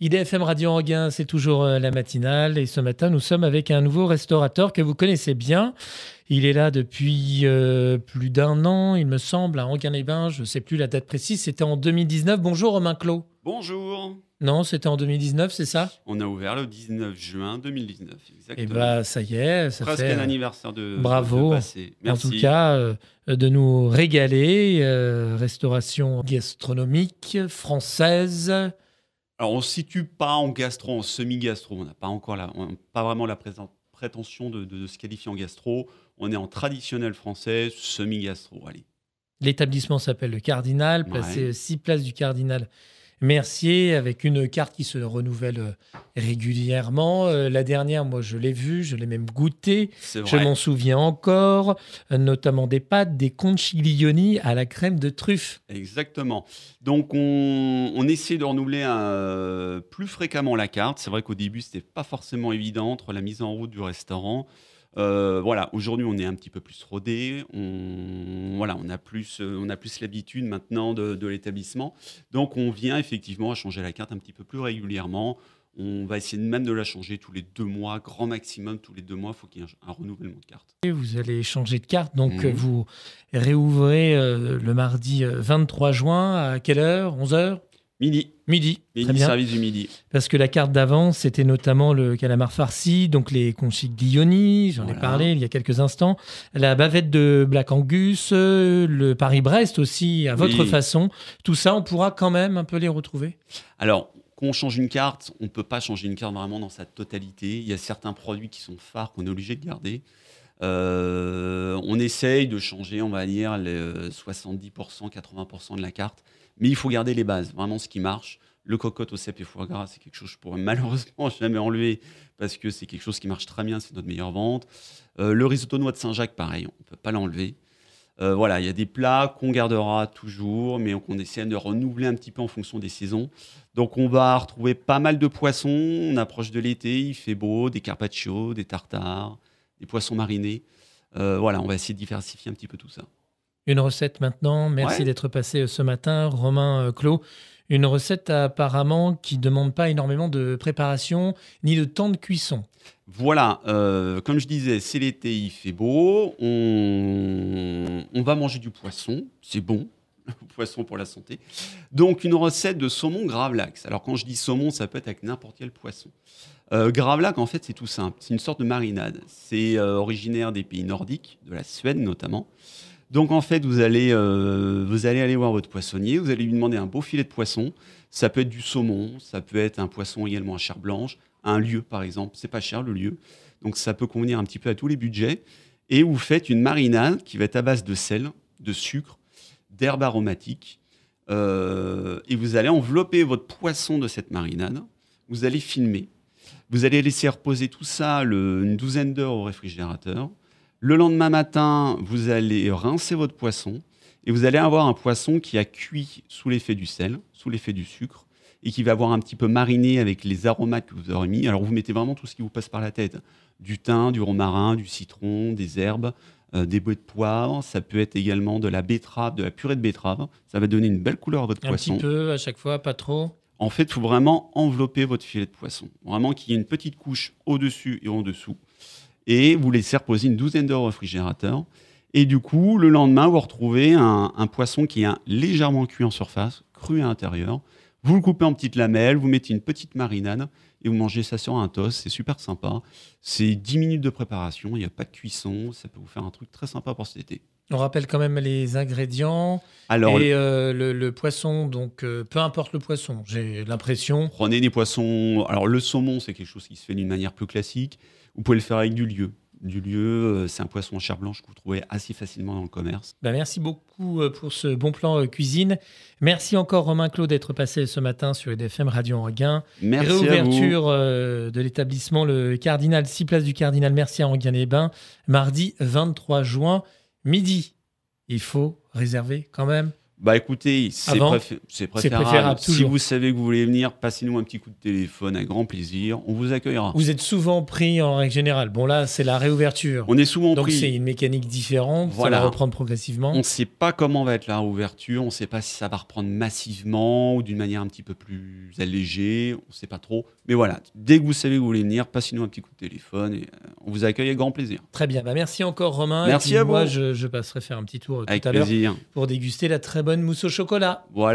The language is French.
IDFM Radio Anguin, c'est toujours euh, la matinale. Et ce matin, nous sommes avec un nouveau restaurateur que vous connaissez bien. Il est là depuis euh, plus d'un an, il me semble, à Anguin-les-Bains. Je ne sais plus la date précise. C'était en 2019. Bonjour Romain Clos. Bonjour. Non, c'était en 2019, c'est ça On a ouvert le 19 juin 2019, exactement. Et eh bah ben, ça y est, ça Presque un euh, anniversaire de Bravo. Merci. En tout cas, de nous régaler. restauration gastronomique française. Alors, on ne se situe pas en gastro, en semi-gastro. On n'a pas encore pas vraiment la prétention de, se qualifier en gastro. On est en traditionnel français, semi-gastro. Allez. L'établissement s'appelle le Cardinal, placé 6 places du Cardinal Merci, avec une carte qui se renouvelle euh, régulièrement. Euh, la dernière, moi, je l'ai vue, je l'ai même goûtée. Je m'en souviens encore, euh, notamment des pâtes, des conchiglioni à la crème de truffe. Exactement. Donc, on, essaie de renouveler plus fréquemment la carte. C'est vrai qu'au début, c'était pas forcément évident entre la mise en route du restaurant. Euh, voilà, aujourd'hui, on est un petit peu plus rodé. On, voilà, on a plus, euh, on a plus l'habitude maintenant de, l'établissement. Donc, on vient effectivement à changer la carte un petit peu plus régulièrement. On va essayer même de la changer tous les deux mois, grand maximum tous les deux mois, il faut qu'il y ait un, renouvellement de carte. Vous allez changer de carte, donc mhm. vous réouvrez euh, le mardi 23 juin à quelle heure 11 heures Midi. Midi. Midi, service du midi. Parce que la carte d'avant, c'était notamment le calamar farci, donc les conchiques Guilloni, j'en ai parlé il y a quelques instants, la bavette de Black Angus, euh, le Paris-Brest aussi, à votre façon. Tout ça, on pourra quand même un peu les retrouver Alors, quand on change une carte, on ne peut pas changer une carte vraiment dans sa totalité. Il y a certains produits qui sont phares qu'on est obligé de garder. Euh, on essaye de changer, on va dire, les 70%, 80% de la carte. Mais il faut garder les bases, vraiment ce qui marche. Le cocotte au cèpe et foie gras, c'est quelque chose que je pourrais malheureusement jamais enlever parce que c'est quelque chose qui marche très bien, c'est notre meilleure vente. Euh, le risotto noix de Saint-Jacques, pareil, on ne peut pas l'enlever. Euh, voilà, il y a des plats qu'on gardera toujours, mais qu'on essaie de renouveler un petit peu en fonction des saisons. Donc, on va retrouver pas mal de poissons. On approche de l'été, il fait beau, des carpaccio, des tartares, des poissons marinés. Euh, voilà, on va essayer de diversifier un petit peu tout ça. Une recette maintenant. Merci d'être passé euh, ce matin, Romain euh, Clos. Une recette apparemment qui ne demande pas énormément de préparation ni de temps de cuisson. Voilà, euh, comme je disais, c'est l'été, il fait beau, on, va manger du poisson, c'est bon, poisson pour la santé. Donc une recette de saumon gravlax. Alors quand je dis saumon, ça peut être avec n'importe quel poisson. Euh, gravlax, en fait, c'est tout simple, c'est une sorte de marinade. C'est originaire des pays nordiques, de la Suède notamment. Donc en fait, vous allez, euh, vous allez aller voir votre poissonnier, vous allez lui demander un beau filet de poisson. Ça peut être du saumon, ça peut être un poisson également à chair blanche, un lieu par exemple. C'est pas cher le lieu, donc ça peut convenir un petit peu à tous les budgets. Et vous faites une marinade qui va être à base de sel, de sucre, d'herbes aromatiques. Euh, et vous allez envelopper votre poisson de cette marinade. Vous allez filmer. Vous allez laisser reposer tout ça une douzaine d'heures au réfrigérateur. Le lendemain matin, vous allez rincer votre poisson et vous allez avoir un poisson qui a cuit sous l'effet du sel, sous l'effet du sucre et qui va avoir un petit peu mariné avec les aromates que vous aurez mis. Alors vous mettez vraiment tout ce qui vous passe par la tête du thym, du romarin, du citron, des herbes, euh, des bouées de poivre. Ça peut être également de la betterave, de la purée de betterave. Ça va donner une belle couleur à votre poisson. Un petit peu à chaque fois, pas trop. En fait, il faut vraiment envelopper votre filet de poisson. Vraiment qu'il y ait une petite couche au-dessus et en dessous et vous laissez reposer une douzaine d'heures au réfrigérateur. Et du coup, le lendemain, vous retrouvez un, poisson qui est légèrement cuit en surface, cru à l'intérieur. Vous le coupez en petites lamelles, vous mettez une petite marinade et vous mangez ça sur un toast. C'est super sympa. C'est 10 minutes de préparation, il n'y a pas de cuisson. Ça peut vous faire un truc très sympa pour cet été. On rappelle quand même les ingrédients. Alors, et le, euh, poisson, donc euh, peu importe le poisson, j'ai l'impression. Prenez des poissons. Alors le saumon, c'est quelque chose qui se fait d'une manière plus classique. Vous pouvez le faire avec du lieu. Du lieu, euh, c'est un poisson en chair blanche que vous trouvez assez facilement dans le commerce. Bah, merci beaucoup pour ce bon plan cuisine. Merci encore Romain Claude d'être passé ce matin sur EDFM Radio Anguin. Merci. Réouverture à vous. de l'établissement Le Cardinal, 6 places du Cardinal, merci à Anguin-les-Bains, mardi 23 juin midi, il faut réserver quand même bah écoutez, c'est préférable. si vous savez que vous voulez venir, passez-nous un petit coup de téléphone, à grand plaisir, on vous accueillera. Vous êtes souvent pris en règle générale. Bon là, c'est la réouverture. On est souvent pris. Donc c'est une mécanique différente, voilà. ça va reprendre progressivement. On ne sait pas comment va être la réouverture, on ne sait pas si ça va reprendre massivement ou d'une manière un petit peu plus allégée, on ne sait pas trop. Mais voilà, dès que vous savez que vous voulez venir, passez-nous un petit coup de téléphone et euh, on vous accueille avec grand plaisir. Très bien, bah, merci encore Romain. Merci à vous. Moi, je, passerai faire un petit tour tout à l'heure pour déguster la très bonne mousse au chocolat. Voilà.